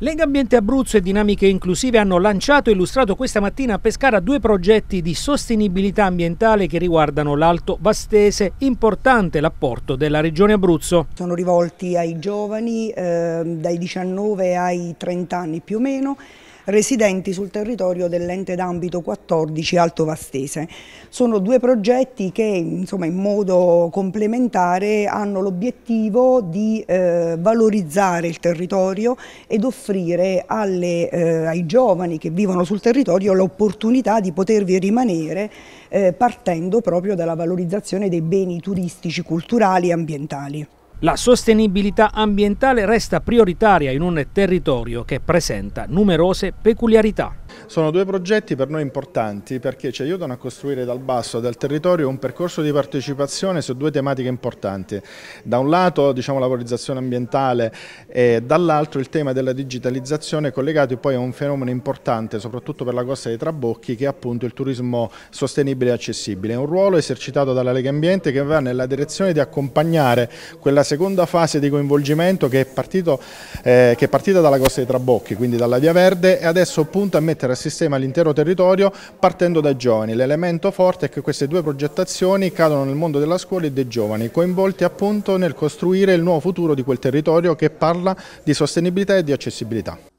Lega Ambiente Abruzzo e Dinamiche Inclusive hanno lanciato e illustrato questa mattina a Pescara due progetti di sostenibilità ambientale che riguardano l'Alto Vastese, importante l'apporto della Regione Abruzzo. Sono rivolti ai giovani eh, dai 19 ai 30 anni più o meno residenti sul territorio dell'ente d'ambito 14 Alto Vastese. Sono due progetti che insomma, in modo complementare hanno l'obiettivo di eh, valorizzare il territorio ed offrire alle, eh, ai giovani che vivono sul territorio l'opportunità di potervi rimanere eh, partendo proprio dalla valorizzazione dei beni turistici, culturali e ambientali. La sostenibilità ambientale resta prioritaria in un territorio che presenta numerose peculiarità. Sono due progetti per noi importanti perché ci aiutano a costruire dal basso, dal territorio, un percorso di partecipazione su due tematiche importanti. Da un lato diciamo, la valorizzazione ambientale e dall'altro il tema della digitalizzazione collegato poi a un fenomeno importante soprattutto per la costa dei Trabocchi che è appunto il turismo sostenibile e accessibile. È un ruolo esercitato dalla Lega Ambiente che va nella direzione di accompagnare quella seconda fase di coinvolgimento che è, partito, eh, che è partita dalla costa dei Trabocchi, quindi dalla Via Verde e adesso punta a mettere mettere a sistema l'intero territorio partendo dai giovani. L'elemento forte è che queste due progettazioni cadono nel mondo della scuola e dei giovani, coinvolti appunto nel costruire il nuovo futuro di quel territorio che parla di sostenibilità e di accessibilità.